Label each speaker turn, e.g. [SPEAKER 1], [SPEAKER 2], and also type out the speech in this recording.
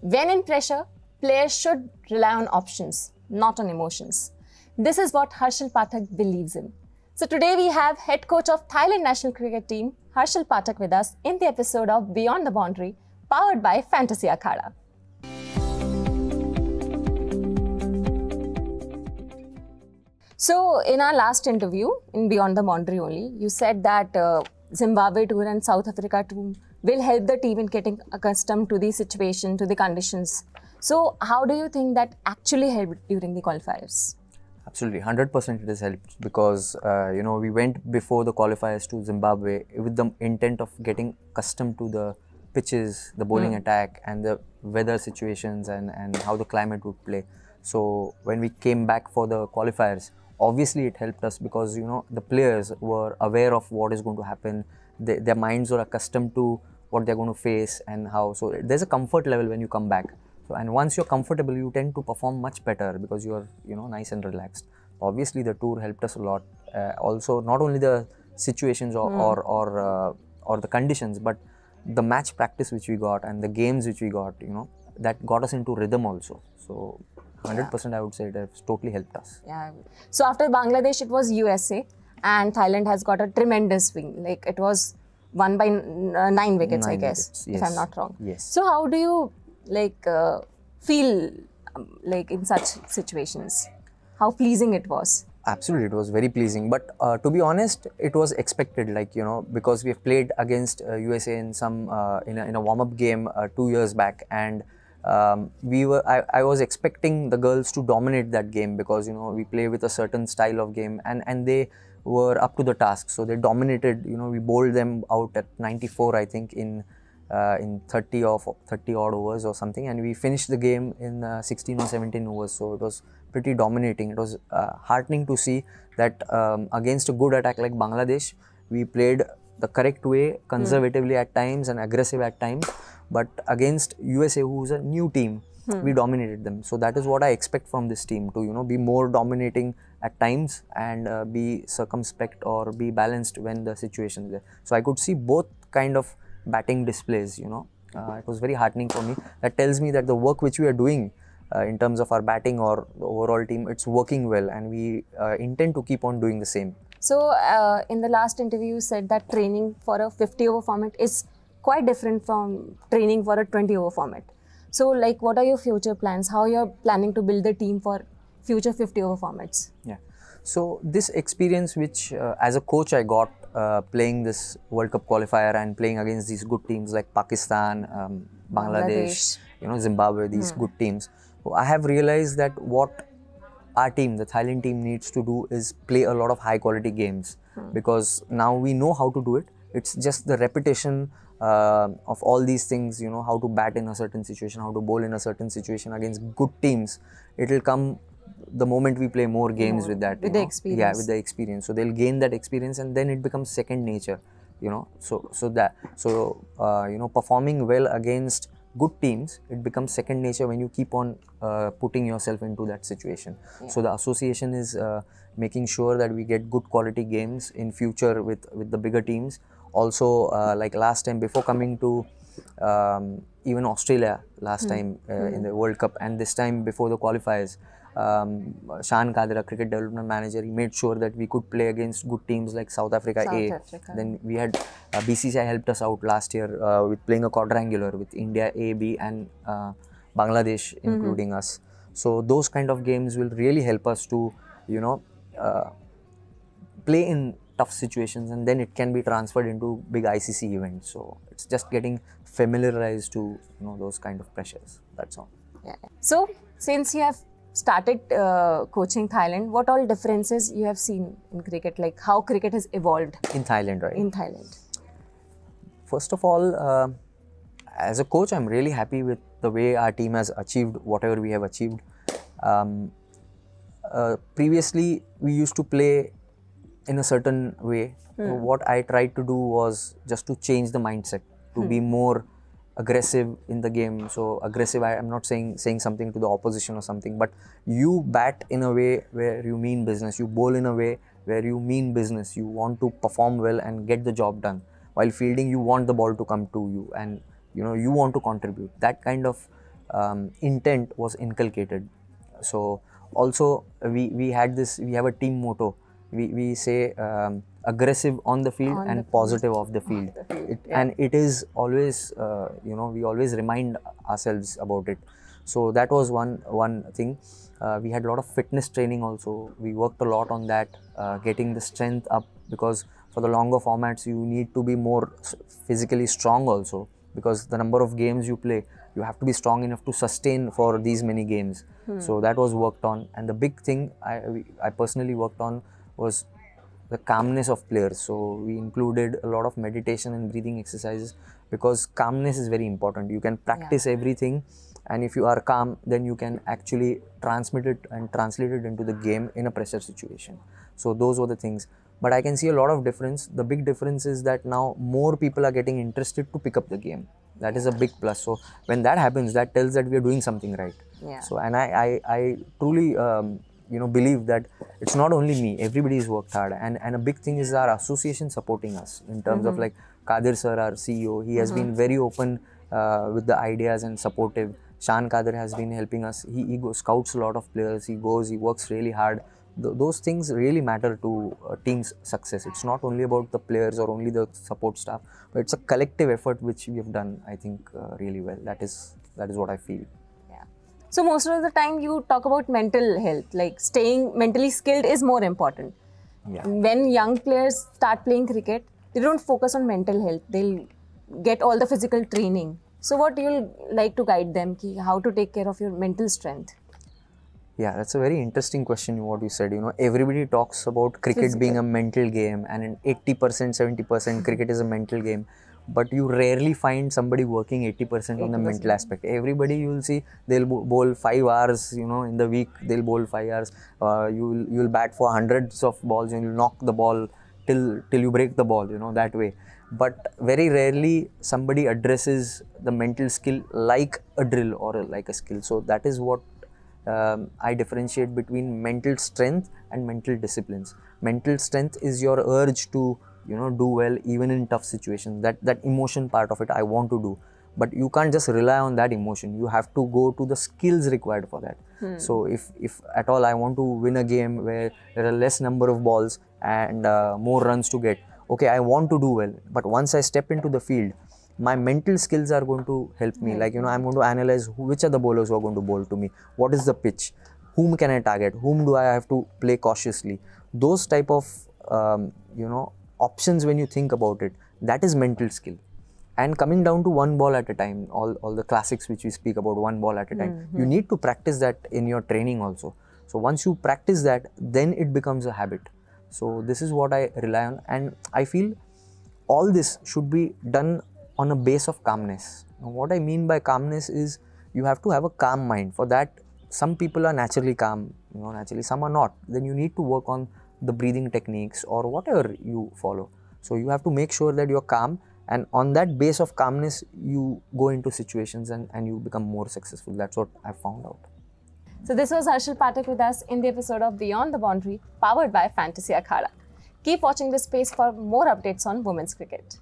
[SPEAKER 1] When in pressure, players should rely on options, not on emotions. This is what Harshal Pathak believes in. So today we have head coach of Thailand national cricket team, Harshal Pathak with us in the episode of Beyond the Boundary, powered by Fantasy Akhada. So, in our last interview, in Beyond the Boundary only, you said that uh, Zimbabwe tour and South Africa tour will help the team in getting accustomed to the situation, to the conditions. So, how do you think that actually helped during the qualifiers?
[SPEAKER 2] Absolutely, 100% it has helped because uh, you know we went before the qualifiers to Zimbabwe with the intent of getting accustomed to the pitches, the bowling mm. attack, and the weather situations and, and how the climate would play. So when we came back for the qualifiers, obviously it helped us because you know the players were aware of what is going to happen they, their minds are accustomed to what they're going to face and how. So there's a comfort level when you come back. So and once you're comfortable, you tend to perform much better because you're you know nice and relaxed. Obviously, the tour helped us a lot. Uh, also, not only the situations or mm. or or, uh, or the conditions, but the match practice which we got and the games which we got, you know, that got us into rhythm also. So, 100% yeah. I would say it has totally helped us.
[SPEAKER 1] Yeah. So, after Bangladesh, it was USA and Thailand has got a tremendous swing. Like it was one by uh, nine wickets, nine I guess, wickets, yes. if I'm not wrong. Yes. So how do you like uh, feel um, like in such situations? How pleasing it was.
[SPEAKER 2] Absolutely, it was very pleasing. But uh, to be honest, it was expected. Like you know, because we have played against uh, USA in some uh, in a, in a warm-up game uh, two years back, and um, we were I, I was expecting the girls to dominate that game because you know we play with a certain style of game, and and they were up to the task. So they dominated. You know, we bowled them out at 94, I think, in uh, in 30 or 30 odd overs or something, and we finished the game in uh, 16 or 17 overs. So it was pretty dominating. It was uh, heartening to see that um, against a good attack like Bangladesh, we played the correct way, conservatively mm. at times and aggressive at times. But against USA, who's a new team, Hmm. We dominated them. So that is what I expect from this team to you know be more dominating at times and uh, be circumspect or be balanced when the situation is there. So I could see both kind of batting displays. You know, uh, it was very heartening for me. That tells me that the work which we are doing. Uh, in terms of our batting or the overall team, it's working well, and we uh, intend to keep on doing the same.
[SPEAKER 1] So, uh, in the last interview, you said that training for a 50 over format is quite different from training for a 20 over format. So, like, what are your future plans? How you're planning to build the team for future 50 over formats?
[SPEAKER 2] Yeah. So this experience, which uh, as a coach I got uh, playing this World Cup qualifier and playing against these good teams like Pakistan, um, Bangladesh, Bangladesh, you know, Zimbabwe, these hmm. good teams. I have realized that what our team, the Thailand team, needs to do is play a lot of high quality games hmm. because now we know how to do it it's just the repetition uh, of all these things you know how to bat in a certain situation how to bowl in a certain situation against good teams it'll come the moment we play more games yeah, with that with the know? experience yeah with the experience so they'll gain that experience and then it becomes second nature you know so so that so uh, you know performing well against good teams it becomes second nature when you keep on uh, putting yourself into that situation yeah. so the association is uh, making sure that we get good quality games in future with with the bigger teams also uh, like last time before coming to um, even Australia last mm. time uh, mm. in hmm. the World Cup and this time before the qualifiers. Um, Shan Kadra, cricket development manager, he made sure that we could play against good teams like South Africa South A. Africa. Then we had uh, BCCI helped us out last year uh, with playing a quadrangular with India A, B, and uh, Bangladesh, hmm. including mm-hmm. us. So those kind of games will really help us to, you know, uh, play in tough situations and then it can be transferred into big ICC events. So it's just getting familiarized to you know those kind of pressures. That's all.
[SPEAKER 1] Yeah. So since you have started uh, coaching Thailand, what all differences you have seen in cricket? Like how cricket has evolved
[SPEAKER 2] in Thailand, right? In Thailand. First of all, uh, as a coach, I'm really happy with the way our team has achieved whatever we have achieved. Um, uh, previously, we used to play in a certain way. Hmm. what I tried to do was just to change the mindset to be hmm. more aggressive in the game. So aggressive, I, am not saying saying something to the opposition or something, but you bat in a way where you mean business. You bowl in a way where you mean business. You want to perform well and get the job done. While fielding, you want the ball to come to you, and you know you want to contribute. That kind of um, intent was inculcated. So also we we had this. We have a team motto we, we say um, aggressive on the field on and the positive field. off the field, the field it, yeah. and it is always uh, you know we always remind ourselves about it so that was one one thing uh, we had a lot of fitness training also we worked a lot on that uh, getting the strength up because for the longer formats you need to be more physically strong also because the number of games you play you have to be strong enough to sustain for these many games hmm. so that was worked on and the big thing i i personally worked on was the calmness of players. So we included a lot of meditation and breathing exercises because calmness is very important. You can practice yeah. everything, and if you are calm, then you can actually transmit it and translate it into the game in a pressure situation. So those were the things. But I can see a lot of difference. The big difference is that now more people are getting interested to pick up the game. That is a big plus. So when that happens, that tells that we are doing something right. Yeah. So and I I, I truly um, you know believe that it's not only me everybody's worked hard and and a big thing is our association supporting us in terms mm-hmm. of like kadir sir our ceo he has mm-hmm. been very open uh, with the ideas and supportive shan kadir has been helping us he, he goes, scouts a lot of players he goes he works really hard Th- those things really matter to a team's success it's not only about the players or only the support staff but it's a collective effort which we have done i think uh, really well that is that is what i feel
[SPEAKER 1] so most of the time you talk about mental health, like staying mentally skilled is more important. Yeah. When young players start playing cricket, they don't focus on mental health. They'll get all the physical training. So what you like to guide them, ki how to take care of your mental strength?
[SPEAKER 2] Yeah, that's a very interesting question. What you said, you know, everybody talks about cricket Physical. being a mental game, and an 80%, 70% cricket is a mental game but you rarely find somebody working 80% on the mental aspect everybody you'll see they'll bowl 5 hours you know in the week they'll bowl 5 hours uh, you'll you'll bat for hundreds of balls and you'll knock the ball till till you break the ball you know that way but very rarely somebody addresses the mental skill like a drill or a, like a skill so that is what um, I differentiate between mental strength and mental disciplines. Mental strength is your urge to you know do well even in tough situations that that emotion part of it i want to do but you can't just rely on that emotion you have to go to the skills required for that hmm. so if if at all i want to win a game where there are less number of balls and uh, more runs to get okay i want to do well but once i step into the field my mental skills are going to help me right. like you know i'm going to analyze who, which are the bowlers who are going to bowl to me what is the pitch whom can i target whom do i have to play cautiously those type of um, you know options when you think about it that is mental skill and coming down to one ball at a time all, all the classics which we speak about one ball at a time mm-hmm. you need to practice that in your training also so once you practice that then it becomes a habit so this is what i rely on and i feel all this should be done on a base of calmness now, what i mean by calmness is you have to have a calm mind for that some people are naturally calm you know naturally some are not then you need to work on the breathing techniques or whatever you follow. So you have to make sure that you're calm and on that base of calmness you go into situations and, and you become more successful. That's what I found out.
[SPEAKER 1] So this was Harshal Patak with us in the episode of Beyond the Boundary powered by Fantasy Akhara. Keep watching this space for more updates on women's cricket.